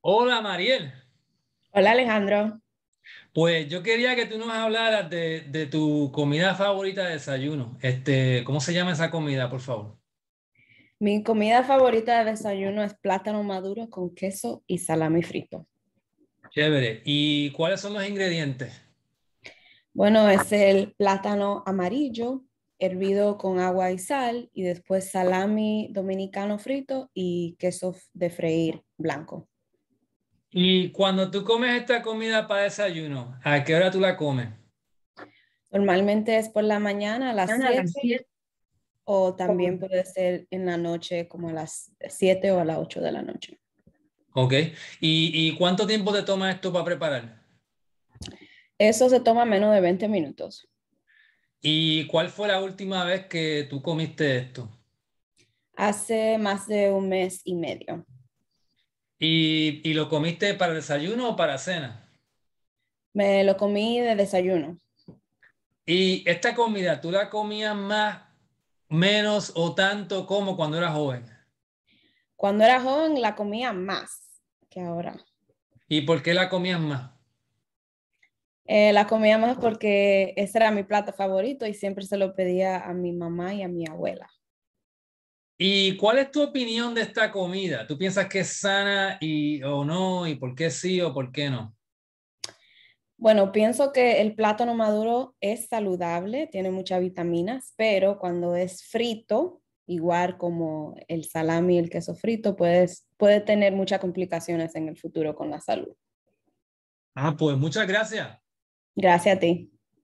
Hola Mariel. Hola Alejandro. Pues yo quería que tú nos hablaras de, tu comida favorita de desayuno. Este, ¿Cómo se llama esa comida, por favor? Mi comida favorita de desayuno es plátano maduro con queso y salami frito. Chévere. ¿Y cuáles son los ingredientes? Bueno, es el plátano amarillo hervido con agua y sal y después salami dominicano frito y queso de freír blanco. Y cuando tú comes esta comida para desayuno, ¿a qué hora tú la comes? Normalmente es por la mañana a las 7 o también puede ser en la noche como a las 7 o a las 8 de la noche. Ok. ¿Y, ¿Y, cuánto tiempo te toma esto para preparar? Eso se toma menos de 20 minutos. ¿Y cuál fue la última vez que tú comiste esto? Hace más de un mes y medio. ¿Y, lo comiste para desayuno o para cena? Me lo comí de desayuno. ¿Y esta comida, tú la comías más, menos o tanto como cuando era joven? Cuando era joven la comía más que ahora. ¿Y por qué la comías más? Eh, la comía más porque ese era mi plato favorito y siempre se lo pedía a mi mamá y a mi abuela. ¿Y cuál es tu opinión de esta comida? ¿Tú piensas que es sana y, o no? ¿Y por qué sí o por qué no? Bueno, pienso que el plátano maduro es saludable, tiene muchas vitaminas, pero cuando es frito, igual como el salami y el queso frito, puede tener muchas complicaciones en el futuro con la salud. Ah, pues muchas gracias. Gracias a ti.